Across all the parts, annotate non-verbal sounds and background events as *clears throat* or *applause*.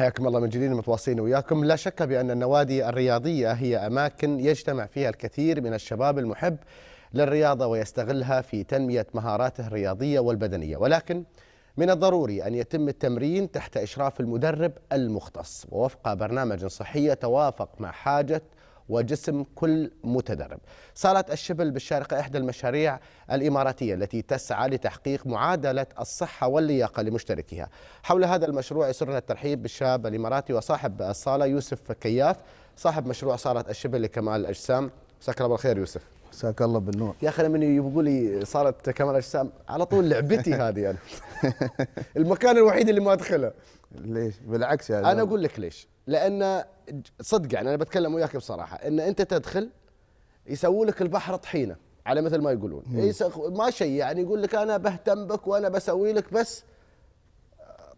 حياكم الله من جديد متواصلين وياكم لا شك بأن النوادي الرياضية هي أماكن يجتمع فيها الكثير من الشباب المحب للرياضة ويستغلها في تنمية مهاراته الرياضية والبدنية ولكن من الضروري أن يتم التمرين تحت إشراف المدرب المختص ووفق برنامج صحي توافق مع حاجة وجسم كل متدرب صالة الشبل بالشارقة إحدى المشاريع الإماراتية التي تسعى لتحقيق معادلة الصحة واللياقة لمشتركيها حول هذا المشروع يسرنا الترحيب بالشاب الإماراتي وصاحب الصالة يوسف كياف صاحب مشروع صالة الشبل لكمال الأجسام مساك الله بالخير يوسف مساك الله بالنور يا اخي من يقول لي صارت كمال اجسام على طول لعبتي هذه أنا. *laughs* المكان الوحيد اللي ما ادخله ليش بالعكس يعني انا اقول لك ليش لان صدق يعني انا بتكلم وياك بصراحه ان انت تدخل يسووا لك البحر طحينه على مثل ما يقولون ما شيء يعني يقول لك انا بهتم بك وانا بسوي لك بس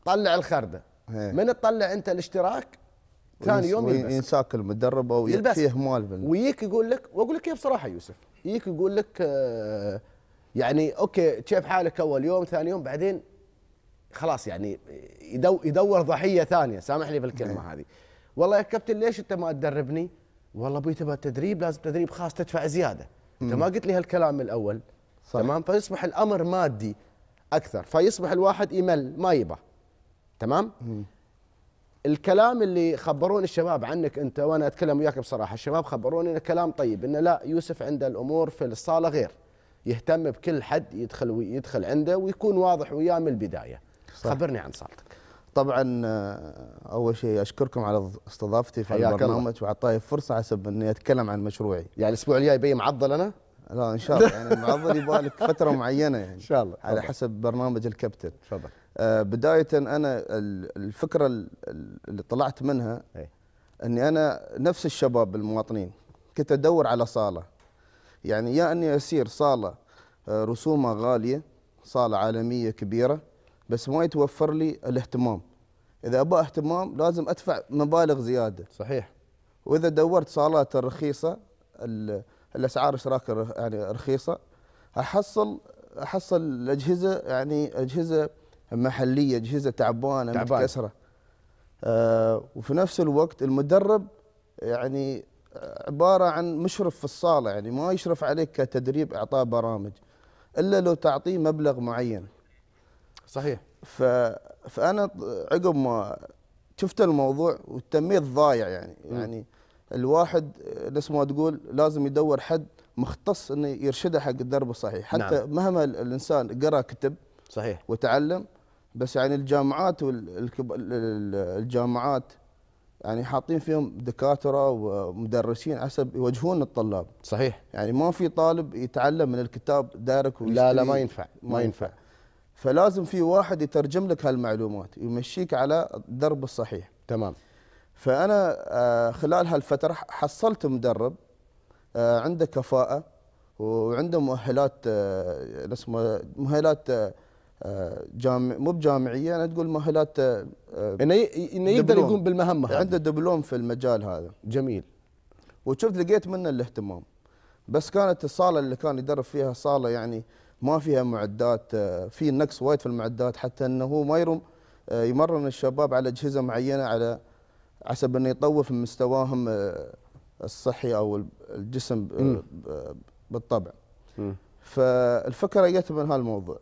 طلع الخرده هي. إيه. من تطلع انت الاشتراك ثاني يوم يلبس ينساك المدرب او فيه مال ويك ويجيك يقول لك واقول لك يا بصراحه يوسف يجيك يقول لك آه، يعني اوكي كيف حالك اول يوم ثاني يوم بعدين خلاص يعني يدور ضحيه ثانيه سامحني بالكلمه إيه. هذه والله يا كابتن ليش انت ما تدربني؟ والله ابوي تبغى تدريب لازم تدريب خاص تدفع زياده انت ما قلت لي هالكلام من الاول صح. تمام فيصبح الامر مادي اكثر فيصبح الواحد يمل ما يبى تمام مم. الكلام اللي خبروني الشباب عنك انت وانا اتكلم وياك بصراحه الشباب خبروني انه كلام طيب انه لا يوسف عنده الامور في الصاله غير يهتم بكل حد يدخل ويدخل عنده ويكون واضح وياه من البدايه صح. خبرني عن صالتك طبعا آه، اول شيء اشكركم على استضافتي في البرنامج وعطاي فرصه حسب اني اتكلم عن مشروعي يعني الاسبوع الجاي بي معضل انا لا ان شاء الله يعني معضل يبالك فتره معينه يعني *laughs* ان شاء الله على حسب برنامج الكابتن تفضل آه بدايه انا الفكره اللي طلعت منها إيه. اني انا نفس الشباب المواطنين كنت ادور على صاله يعني يا اني اسير صاله آه، رسومها غاليه صاله عالميه كبيره بس ما يتوفر لي الاهتمام اذا ابغى اهتمام لازم ادفع مبالغ زياده صحيح واذا دورت صالات الرخيصه الاسعار اشراك يعني رخيصه احصل احصل الاجهزه يعني اجهزه محليه اجهزه تعبانه تعبان. متكسره آه وفي نفس الوقت المدرب يعني عباره عن مشرف في الصاله يعني ما يشرف عليك كتدريب اعطاء برامج الا لو تعطيه مبلغ معين صحيح ف... فانا عقب ما شفت الموضوع وتميت ضايع يعني م. يعني الواحد نفس ما تقول لازم يدور حد مختص انه يرشده حق الدرب الصحيح حتى نعم. مهما الانسان قرا كتب صحيح وتعلم بس يعني الجامعات والجامعات يعني حاطين فيهم دكاتره ومدرسين حسب يوجهون الطلاب صحيح يعني ما في طالب يتعلم من الكتاب دارك لا لا ما ينفع ما ينفع فلازم في واحد يترجم لك هالمعلومات ويمشيك على الدرب الصحيح تمام فانا آه، خلال هالفتره حصلت مدرب آه، عنده كفاءه وعنده مؤهلات آه، اسمه مؤهلات جامع مو بجامعيه انا تقول مؤهلات انه انه يقدر يقوم بالمهمه هذه عنده دبلوم في المجال هذا جميل وشفت لقيت منه الاهتمام بس كانت الصاله اللي كان يدرب فيها صاله يعني ما فيها معدات آه، في نقص وايد في المعدات حتى انه ما يرم آه، يمرن الشباب على اجهزه معينه على حسب انه يطوف من مستواهم آه، الصحي او الجسم بالطبع. فالفكره جت من هالموضوع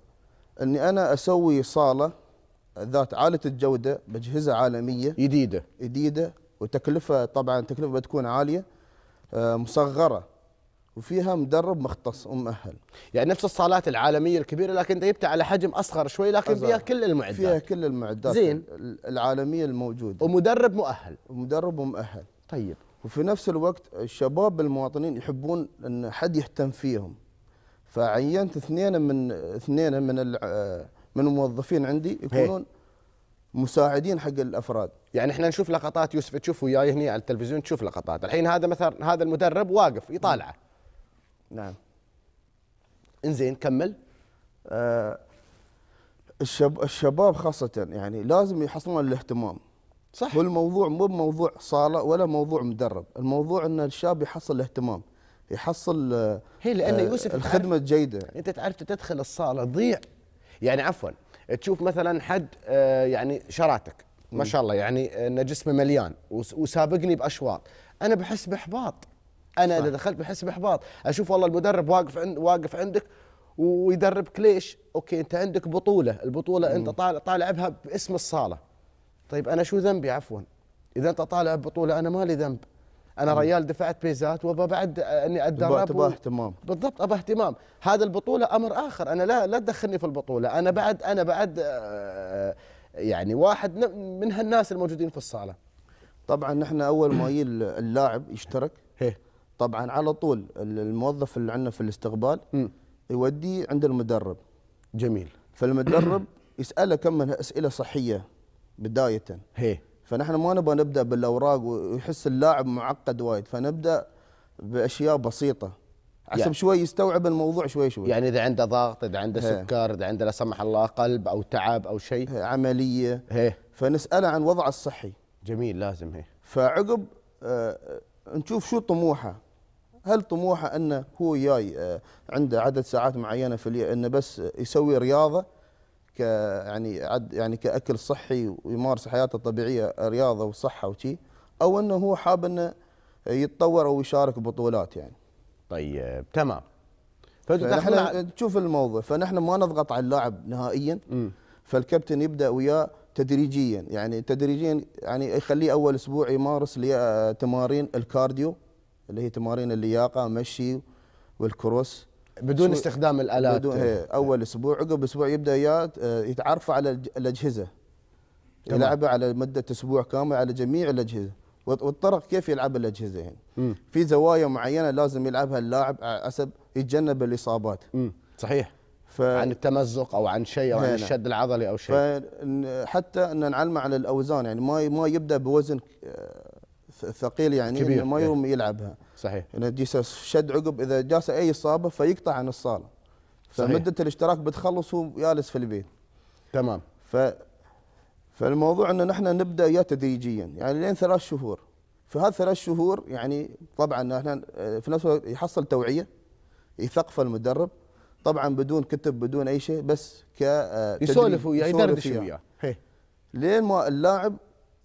اني انا اسوي صاله ذات عاليه الجوده باجهزه عالميه جديده جديده وتكلفه طبعا تكلفه بتكون عاليه مصغره وفيها مدرب مختص ومؤهل يعني نفس الصالات العالميه الكبيره لكن انت جبتها على حجم اصغر شوي لكن فيها كل المعدات فيها كل المعدات زين العالميه الموجوده ومدرب مؤهل ومدرب ومؤهل طيب وفي نفس الوقت الشباب المواطنين يحبون ان حد يهتم فيهم فعينت اثنين من اثنين من من الموظفين عندي يكونون مساعدين حق الافراد يعني احنا نشوف لقطات يوسف تشوف وياي هنا على التلفزيون تشوف لقطات الحين هذا مثلا هذا المدرب واقف يطالعه نعم انزين كمل آه الشب الشباب خاصة يعني لازم يحصلون الاهتمام صح والموضوع مو بموضوع صالة ولا موضوع مدرب الموضوع أن الشاب يحصل الاهتمام يحصل آه، هي لأن آه يوسف الخدمة الجيدة أنت تعرف تدخل الصالة تضيع يعني عفوا تشوف مثلا حد آه يعني شراتك ما شاء الله يعني أن جسمه مليان وسابقني بأشواط أنا بحس بإحباط انا اذا دخلت بحس باحباط اشوف والله المدرب واقف عند واقف عندك ويدربك ليش اوكي انت عندك بطوله البطوله انت طالع طالع بها باسم الصاله طيب انا شو ذنبي عفوا اذا انت طالع ببطوله انا مالي ذنب انا مم. ريال دفعت بيزات وابى بعد اني اتدرب تبغى اهتمام بالضبط ابى اهتمام هذا البطوله امر اخر انا لا لا تدخلني في البطوله انا بعد انا بعد آه، يعني واحد من هالناس الموجودين في الصاله طبعا نحن اول ما يجي اللاعب يشترك إيه. طبعا على طول الموظف اللي عندنا في الاستقبال يوديه عند المدرب جميل فالمدرب *clears throat* يساله كم من اسئله صحيه بدايه هي فنحن ما نبغى نبدا بالاوراق ويحس اللاعب معقد وايد فنبدا باشياء بسيطه عشان يعني شوي يستوعب الموضوع شوي شوي يعني اذا عنده ضغط اذا عنده سكر اذا عنده لا سمح الله قلب او تعب او شيء عمليه هي فنساله عن وضعه الصحي جميل لازم هي فعقب آه نشوف شو طموحه هل طموحه انه هو جاي آه، عنده عدد ساعات معينه في انه بس يسوي رياضه ك يعني عد يعني كاكل صحي ويمارس حياته الطبيعيه رياضه وصحه وشي او انه هو حاب انه يتطور او يشارك ببطولات يعني. طيب تمام. فنحن تشوف الموضوع فنحن ما نضغط على اللاعب نهائيا م. فالكابتن يبدا وياه تدريجيا يعني تدريجيا يعني يخليه اول اسبوع يمارس آه، تمارين الكارديو اللي هي تمارين اللياقه مشي والكروس بدون استخدام الالات بدون هي اول اسبوع عقب اسبوع يبدا يتعرف على الاجهزه يلعبها على مده اسبوع كامل على جميع الاجهزه والطرق كيف يلعب الاجهزه يعني في زوايا معينه لازم يلعبها اللاعب حسب يتجنب الاصابات صحيح ف... عن التمزق او عن شيء او عن الشد العضلي او شيء ف... حتى ان نعلمه على الاوزان يعني ما ما يبدا بوزن ثقيل يعني كبير. ما إيه. يوم يلعبها صحيح جيسه شد عقب اذا جاس اي اصابه فيقطع عن الصاله فمده الاشتراك بتخلص وهو جالس في البيت تمام ف فالموضوع ان نحن نبدا يا تدريجيا يعني لين ثلاث شهور هذه ثلاث شهور يعني طبعا احنا في نفس الوقت يحصل توعيه يثقف المدرب طبعا بدون كتب بدون اي شيء بس ك آه، يسولف وياه يدردش وياه لين ما اللاعب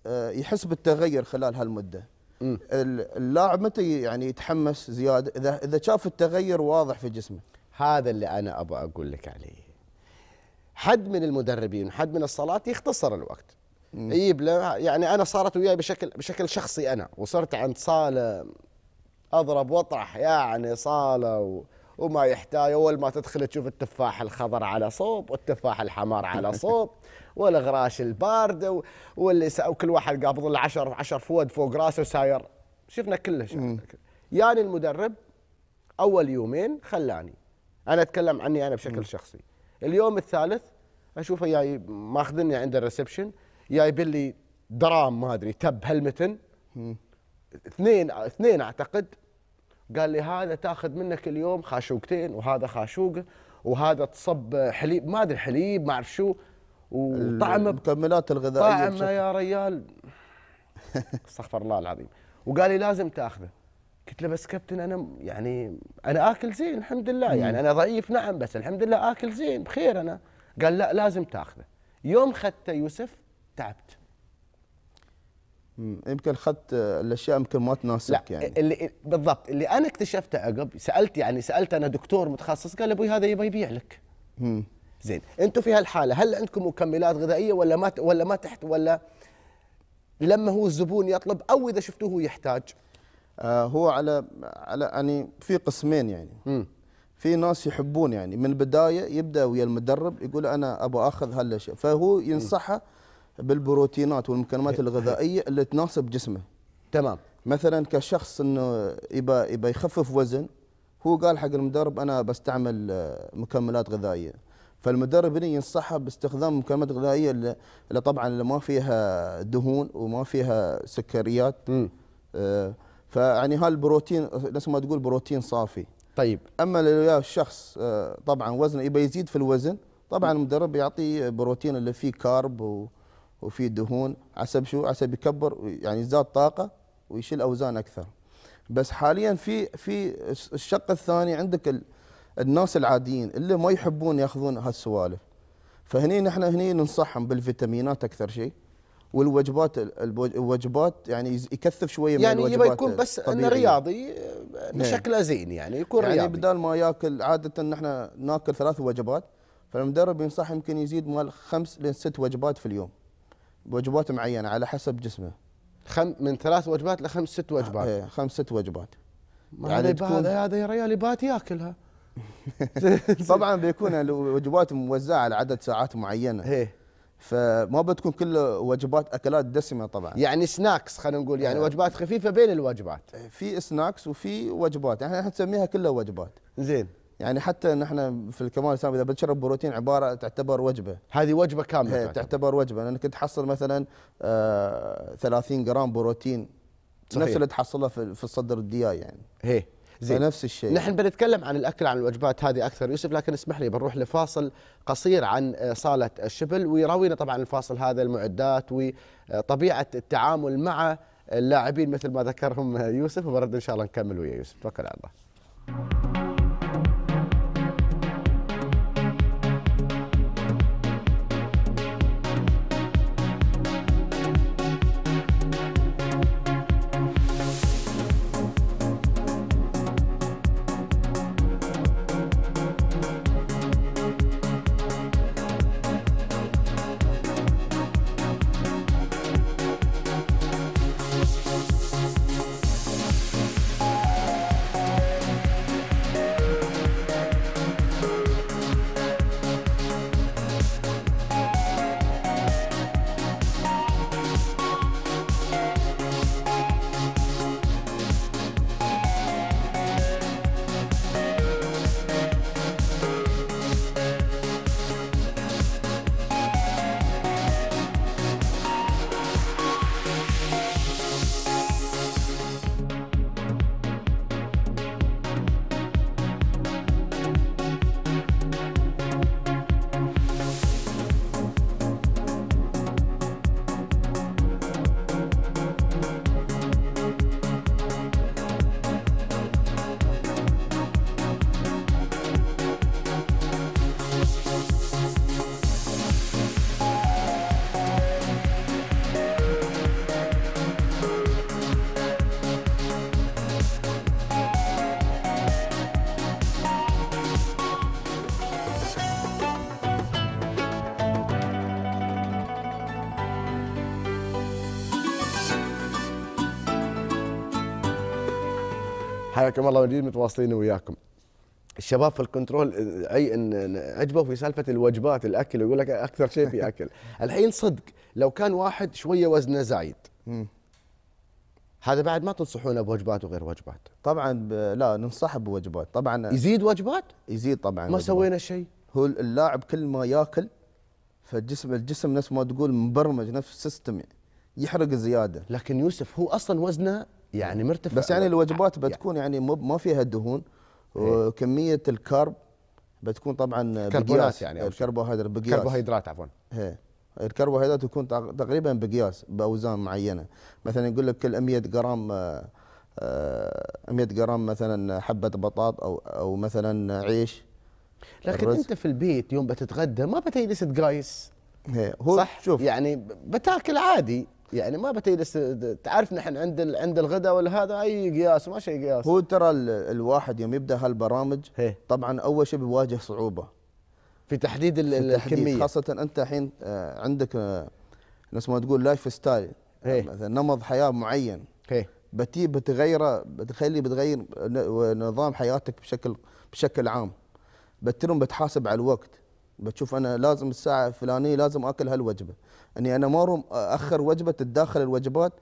آه، يحس بالتغير خلال هالمده اللاعب متى يعني يتحمس زياده اذا اذا شاف التغير واضح في جسمه هذا اللي انا ابغى اقول لك عليه حد من المدربين حد من الصالات يختصر الوقت يجيب له يعني انا صارت وياي بشكل بشكل شخصي انا وصرت عند صاله اضرب واطرح يعني صاله و وما يحتاج اول ما تدخل تشوف التفاح الخضر على صوب والتفاح الحمار على صوب *laughs* والغراش البارد واللي وكل واحد قابض له 10 10 فود فوق راسه وساير شفنا كلش يعني يعني المدرب اول يومين خلاني انا اتكلم عني انا بشكل م. شخصي اليوم الثالث اشوفه جاي ماخذني عند الريسبشن جايب لي درام ما ادري تب هلمتن اثنين اثنين اعتقد قال لي هذا تاخذ منك اليوم خاشوقتين وهذا خاشوقه وهذا تصب حليب ما ادري حليب ما اعرف شو وطعمه المكملات الغذائيه طعمه يا ريال *laughs* استغفر الله العظيم وقال لي لازم تاخذه قلت له بس كابتن انا يعني انا اكل زين الحمد لله يعني انا ضعيف نعم بس الحمد لله اكل زين بخير انا قال لا لازم تاخذه يوم خدته يوسف تعبت يمكن اخذت آه، الاشياء يمكن ما تناسبك لا يعني اللي بالضبط اللي انا اكتشفته عقب سالت يعني سالت انا دكتور متخصص قال ابوي هذا يبي يبيع لك زين انتم في هالحاله هل عندكم مكملات غذائيه ولا ما ولا ما تحت ولا لما هو الزبون يطلب او اذا شفتوه يحتاج آه هو على على يعني في قسمين يعني م. في ناس يحبون يعني من البدايه يبدا ويا المدرب يقول انا ابغى اخذ هالاشياء فهو ينصحه بالبروتينات والمكملات الغذائيه اللي تناسب جسمه تمام مثلا كشخص انه يبى يبى يخفف وزن هو قال حق المدرب انا بستعمل آه، مكملات غذائيه فالمدرب هنا ينصحها باستخدام مكملات غذائيه اللي طبعا اللي ما فيها دهون وما فيها سكريات امم فيعني هالبروتين نفس ما تقول بروتين صافي طيب اما لو الشخص آه، طبعا وزنه يبي يزيد في الوزن طبعا المدرب يعطي بروتين اللي فيه كارب وفيه دهون حسب شو حسب يكبر يعني يزداد طاقه ويشيل اوزان اكثر بس حاليا في في الشق الثاني عندك الناس العاديين اللي ما يحبون ياخذون هالسوالف فهني نحن هني ننصحهم بالفيتامينات اكثر شيء والوجبات الوجبات يعني يكثف شويه يعني من الوجبات يعني يكون بس انه رياضي آه، نعم. بشكله زين يعني يكون يعني رياضي بدل ما ياكل عاده نحن ناكل ثلاث وجبات فالمدرب ينصح يمكن يزيد مال خمس لست وجبات في اليوم وجبات معينه على حسب جسمه خم من ثلاث وجبات لخمس ست وجبات ايه خمس ست وجبات يعني هذا هذا يا ريال يبات ياكلها *laughs* طبعا بيكون الوجبات موزعه على عدد ساعات معينه هي. فما بتكون كل وجبات اكلات دسمه طبعا يعني سناكس خلينا نقول يعني آه. وجبات خفيفه بين الوجبات آه، في سناكس وفي وجبات يعني احنا نسميها كلها وجبات زين يعني حتى نحن في الكمال الاسلامي اذا بتشرب بروتين عباره تعتبر وجبه هذه وجبه كامله هي تعتبر وجبه لانك تحصل مثلا آه 30 جرام بروتين صحيح. نفس اللي تحصله في الصدر الدياي يعني هي زين نفس الشيء نحن بنتكلم عن الاكل عن الوجبات هذه اكثر يوسف لكن اسمح لي بنروح لفاصل قصير عن آه، صاله الشبل ويراوينا طبعا الفاصل هذا المعدات وطبيعه التعامل مع اللاعبين مثل ما ذكرهم آه، يوسف وبرد ان شاء الله نكمل ويا يوسف توكل على الله حياكم الله مجيد متواصلين وياكم الشباب في الكنترول اي ان عجبوا في سالفه الوجبات الاكل ويقول لك اكثر شيء في اكل *laughs* الحين صدق لو كان واحد شويه وزنه زايد هذا بعد ما تنصحونه بوجبات وغير وجبات طبعا ب... لا ننصح بوجبات طبعا يزيد وجبات يزيد طبعا ما سوينا شيء هو اللاعب كل ما ياكل فالجسم الجسم نفس ما تقول مبرمج نفس السيستم يحرق زياده لكن يوسف هو اصلا وزنه يعني مرتفع بس يعني الوجبات يعني بتكون يعني ما فيها دهون إيه. وكميه الكرب بتكون طبعا بقياس يعني الكربوهيدرات إيه، بقياس الكربوهيدرات عفوا إيه. الكربوهيدرات تكون تقريبا بقياس باوزان معينه مثلا يقول لك كل 100 جرام 100 آه، آه، جرام مثلا حبه بطاط او او مثلا عيش لكن انت في البيت يوم بتتغدى ما بتجلس تقايس هو صح شوف يعني بتاكل عادي يعني ما بتجلس تعرف نحن عند عند الغداء ولا هذا اي قياس ما شيء قياس هو ترى الواحد يوم يبدا هالبرامج هي. طبعا اول شيء بيواجه صعوبه في تحديد ال... في الكميه خاصه انت الحين آه، عندك آه، نفس ما تقول لايف ستايل مثلا نمط حياه معين هي. بتي بتغيره بتخلي بتغير نظام حياتك بشكل بشكل عام بترم بتحاسب على الوقت بتشوف انا لازم الساعه الفلانيه لازم اكل هالوجبه اني يعني انا ما اخر وجبه تتداخل الوجبات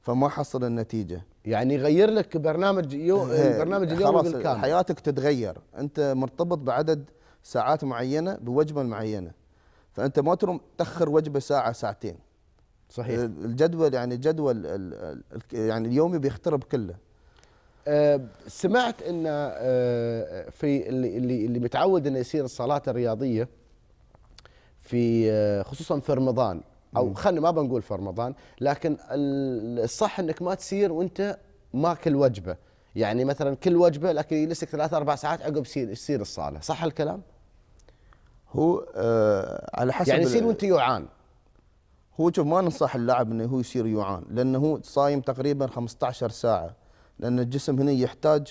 فما حصل النتيجه يعني يغير لك برنامج يو برنامج اليوم بالكامل حياتك تتغير انت مرتبط بعدد ساعات معينه بوجبه معينه فانت ما تروم تاخر وجبه ساعه ساعتين صحيح الجدول يعني الجدول يعني اليومي بيخترب كله أه سمعت ان أه في اللي اللي متعود انه يصير الصالات الرياضيه في آه، خصوصا في رمضان او خلينا ما بنقول في رمضان لكن الصح انك ما تسير وانت ماكل وجبه يعني مثلا كل وجبه لكن يجلسك ثلاث اربع ساعات عقب يصير الصاله صح الكلام؟ هو آه على حسب يعني يصير وانت جوعان هو شوف ما ننصح اللاعب انه هو يصير جوعان لانه هو صايم تقريبا 15 ساعه لان الجسم هنا يحتاج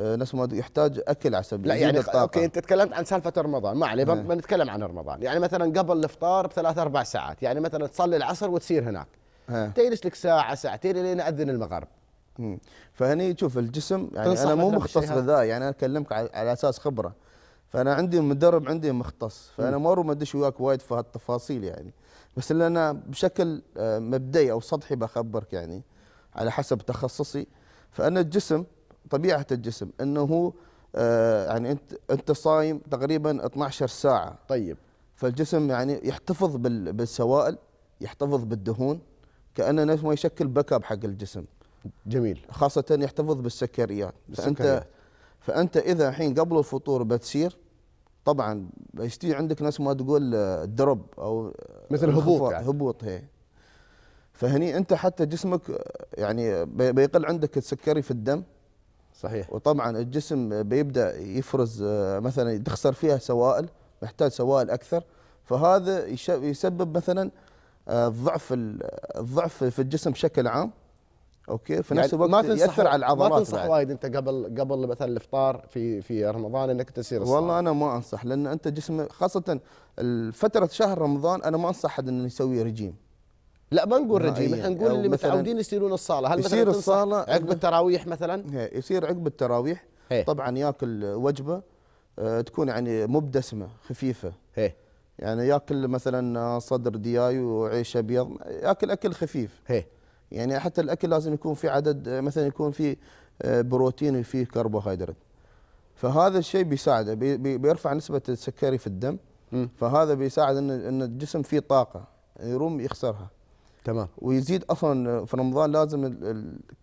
آه، نفس ما يحتاج اكل عشان لا يعني الطاقة. اوكي انت تكلمت عن سالفه رمضان ما عليه إيه. بنتكلم عن رمضان يعني مثلا قبل الافطار بثلاث اربع ساعات يعني مثلا تصلي العصر وتسير هناك إيه. تجلس لك ساعه ساعتين لين اذن المغرب فهني شوف الجسم يعني انا مو مختص بذا يعني انا اكلمك على اساس خبره فانا عندي مدرب عندي مختص فانا اروح ما ادش وياك وايد في هالتفاصيل يعني بس اللي انا بشكل آه، مبدئي او سطحي بخبرك يعني على حسب تخصصي فانا الجسم طبيعه الجسم انه آه، يعني انت انت صايم تقريبا 12 ساعه طيب فالجسم يعني يحتفظ بالسوائل يحتفظ بالدهون كانه نفس ما يشكل باك اب حق الجسم جميل خاصه يحتفظ بالسكريات فانت فانت اذا الحين قبل الفطور بتسير طبعا بيستي عندك ناس ما تقول درب آه، او آه، مثل هبوط يعني. هبوط هي فهني انت حتى جسمك يعني بيقل عندك السكري في الدم صحيح وطبعا الجسم بيبدا يفرز آه، مثلا تخسر فيها سوائل محتاج سوائل اكثر فهذا يسبب مثلا آه، ضعف الضعف في الجسم بشكل عام اوكي في نفس يعني الوقت ما ياثر على العضلات ما تنصح وايد انت قبل قبل مثلا الافطار في في رمضان انك تسير الصلاة والله انا ما انصح لان انت جسم خاصه فتره شهر رمضان انا ما انصح حد انه يسوي رجيم لا ما نقول رجيم احنا نقول اللي متعودين يصيرون الصاله هل يصير مثلا الصاله عقب التراويح مثلا يصير عقب التراويح هي. طبعا ياكل وجبه آه، تكون يعني مبدسمه خفيفه هي. يعني ياكل مثلا صدر دياي وعيش ابيض ياكل اكل خفيف هي. يعني حتى الاكل لازم يكون في عدد آه، مثلا يكون في آه، بروتين وفيه كربوهيدرات فهذا الشيء بيساعده بي بيرفع نسبه السكري في الدم م. فهذا بيساعد ان الجسم فيه طاقه يروم يخسرها تمام ويزيد اصلا في رمضان لازم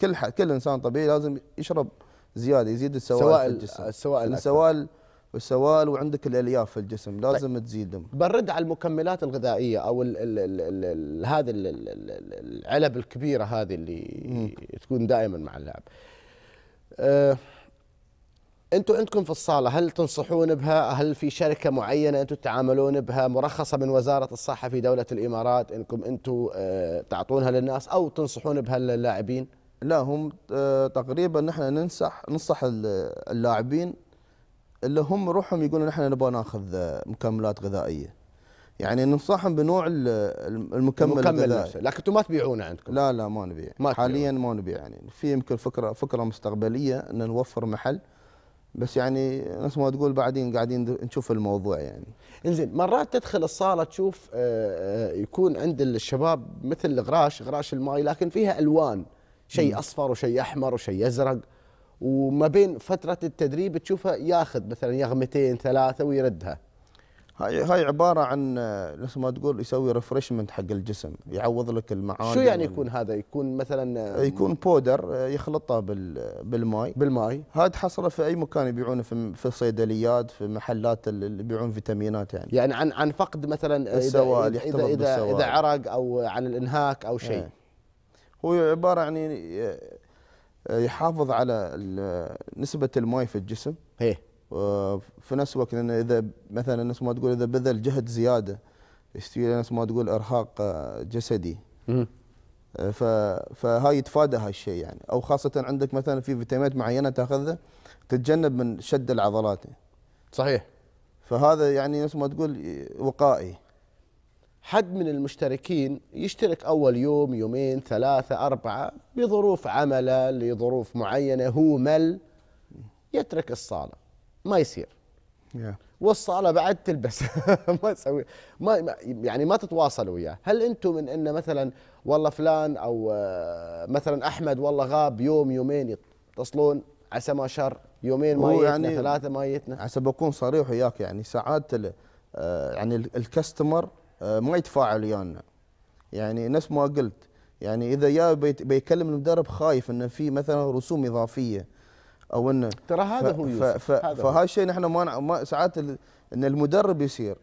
كل كل انسان طبيعي لازم يشرب زياده يزيد السوائل في الجسم السوائل السوائل والسوائل وعندك الالياف في الجسم طيب. لازم طيب. تزيدهم برد على المكملات الغذائيه او ال ال ال ال هذه العلب الكبيره هذه اللي م. تكون دائما مع اللاعب أه انتم عندكم في الصاله هل تنصحون بها؟ هل في شركه معينه انتم تتعاملون بها مرخصه من وزاره الصحه في دوله الامارات انكم انتم آه، تعطونها للناس او تنصحون بها للاعبين؟ لا هم آه، تقريبا نحن ننصح ننصح اللاعبين اللي هم روحهم يقولوا نحن نبغى ناخذ آه، مكملات غذائيه. يعني ننصحهم بنوع المكمل, المكمل الغذائي نفسه. لكن انتم ما تبيعونه عندكم لا لا ما نبيع ما حاليا ما نبيع يعني في يمكن فكره فكره مستقبليه ان نوفر محل بس يعني نفس ما تقول بعدين قاعدين نشوف الموضوع يعني انزين مرات تدخل الصاله تشوف آه، آه، يكون عند الشباب مثل غراش غراش الماي لكن فيها الوان شيء اصفر وشيء احمر وشيء ازرق وما بين فتره التدريب تشوفه ياخذ مثلا يغمتين ثلاثه ويردها هاي هاي عباره عن آه، نفس ما تقول يسوي ريفرشمنت حق الجسم يعوض لك المعادن شو يعني يكون هذا يكون مثلا آه، يكون بودر آه، يخلطه بالماي بالماي هذا تحصله في اي مكان يبيعونه في في الصيدليات في محلات اللي يبيعون فيتامينات يعني يعني عن عن فقد مثلا السوائل اذا اذا اذا, إذا عرق او عن الانهاك او شيء إيه. هو عباره يعني يحافظ على نسبه الماي في الجسم ايه في نفس الوقت إن اذا مثلا نفس ما تقول اذا بذل جهد زياده يستوي نفس ما تقول ارهاق آه، جسدي آه، فهاي يتفادى هالشيء يعني او خاصه عندك مثلا في فيتامينات معينه تاخذها تتجنب من شد العضلات صحيح فهذا يعني نفس ما تقول آه، وقائي حد من المشتركين يشترك اول يوم يومين ثلاثه اربعه بظروف عمله لظروف معينه هو مل يترك الصاله ما يصير yeah. والصاله بعد تلبس *laughs* ما تسوي ما يعني ما تتواصلوا وياه هل انتم من انه مثلا والله فلان او آه، مثلا احمد والله غاب يوم يومين يتصلون عسى ما شر يومين ما يعني ثلاثه ما يتنا عسى بكون صريح وياك يعني ساعات آه، يعني الكاستمر آه، ما يتفاعل ويانا يعني نفس ما قلت يعني اذا يا بيكلم المدرب خايف انه في مثلا رسوم اضافيه او انه ترى هذا هو يوسف فهذا الشيء نحن ما, ما ساعات ان المدرب يصير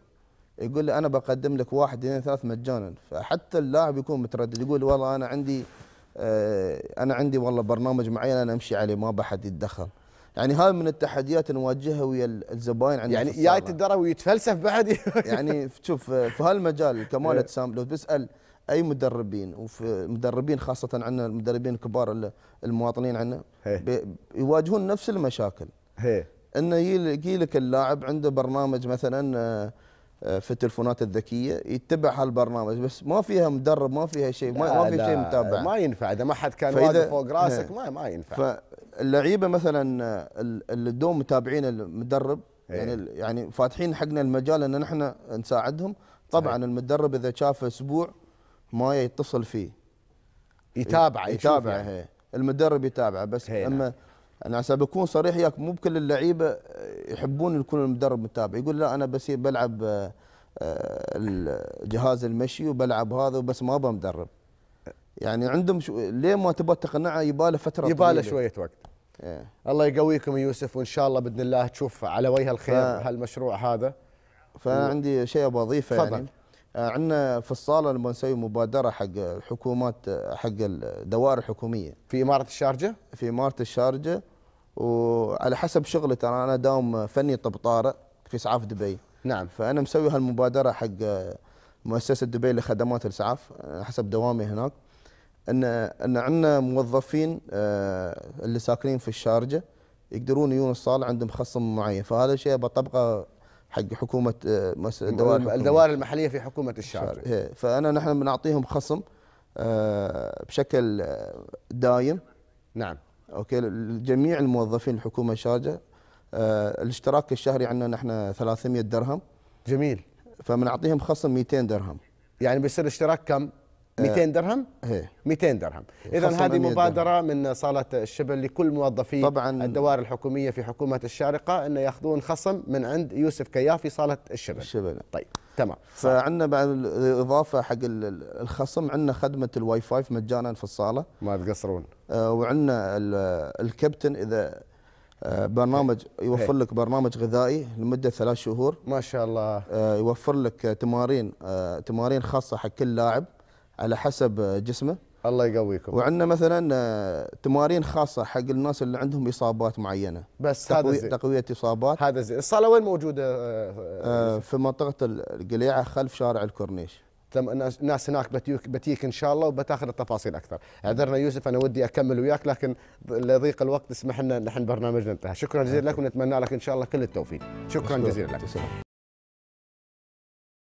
يقول لي انا بقدم لك واحد اثنين ثلاث مجانا فحتى اللاعب يكون متردد يقول والله انا عندي آه، انا عندي والله برنامج معين انا امشي عليه ما بحد يتدخل يعني هاي من التحديات نواجهها ويا الزباين عندنا يعني جاي تدرى ويتفلسف بعد *laughs* يعني شوف آه، في هالمجال كمال اجسام إيه. لو تسال اي مدربين وفي مدربين خاصه عندنا المدربين الكبار المواطنين عندنا يواجهون نفس المشاكل هي. انه يجي لك اللاعب عنده برنامج مثلا آه، آه، في التلفونات الذكيه يتبع هالبرنامج بس ما فيها مدرب ما فيها شيء ما, ما في شيء متابع ما ينفع اذا ما حد كان واقف فوق راسك ما ما ينفع فاللعيبه مثلا آه، اللي دوم متابعين المدرب يعني يعني فاتحين حقنا المجال ان نحن نساعدهم طبعا المدرب اذا شاف اسبوع ما يتصل فيه يتابعه يتابعه يعني. المدرب يتابعه بس هي نعم. اما انا يعني عشان بكون صريح وياك مو بكل اللعيبه يحبون يكون المدرب متابع يقول لا انا بس بلعب آه، جهاز المشي وبلعب هذا وبس ما ابغى مدرب يعني عندهم شو ليه ما تبغى تقنعه يباله فتره يباله شويه وقت إيه. الله يقويكم يوسف وان شاء الله باذن الله تشوف على وجه الخير ف... هالمشروع هذا فانا عندي شيء ابغى اضيفه يعني عندنا في الصاله لما نسوي مبادره حق الحكومات حق الدوائر الحكوميه في اماره الشارجه في اماره الشارجه وعلى حسب شغلي ترى انا داوم فني طب طارئ في اسعاف دبي نعم فانا مسوي هالمبادره حق مؤسسه دبي لخدمات الاسعاف حسب دوامي هناك ان ان عندنا موظفين آه، اللي ساكنين في الشارجه يقدرون يجون الصاله عندهم خصم معين فهذا الشيء بطبقه حق حكومه الدوائر آه، الدوائر المحليه في حكومه الشارع إيه، فانا نحن بنعطيهم خصم آه، بشكل دايم نعم اوكي لجميع الموظفين الحكومه الشارجه آه، الاشتراك الشهري عندنا نحن 300 درهم جميل فبنعطيهم خصم 200 درهم يعني بيصير الاشتراك كم؟ 200 آه، درهم 200 إيه. درهم اذا هذه مبادره درهم. من صاله الشبل لكل موظفي طبعا الدوائر الحكوميه في حكومه الشارقه انه ياخذون خصم من عند يوسف كياف في صاله الشبل الشبل طيب تمام فعندنا بعد الاضافه حق الخصم عندنا خدمه الواي فاي مجانا في الصاله ما تقصرون آه، وعندنا الكابتن اذا آه، برنامج إيه. يوفر لك برنامج غذائي لمده ثلاث شهور ما شاء الله يوفر لك تمارين تمارين خاصه حق كل لاعب على حسب جسمه الله يقويكم وعندنا مثلا آه، تمارين خاصه حق الناس اللي عندهم اصابات معينه بس تقوي هذا زي. تقويه اصابات هذا زين الصاله وين موجوده آه, آه،, آه، في منطقه القليعه خلف شارع الكورنيش تم الناس هناك بتيك بتيك ان شاء الله وبتاخذ التفاصيل اكثر اعذرنا يوسف انا ودي اكمل وياك لكن لضيق الوقت اسمح لنا نحن برنامجنا انتهى شكرا جزيلا لك ونتمنى لك ان شاء الله كل التوفيق شكرا جزيلا لك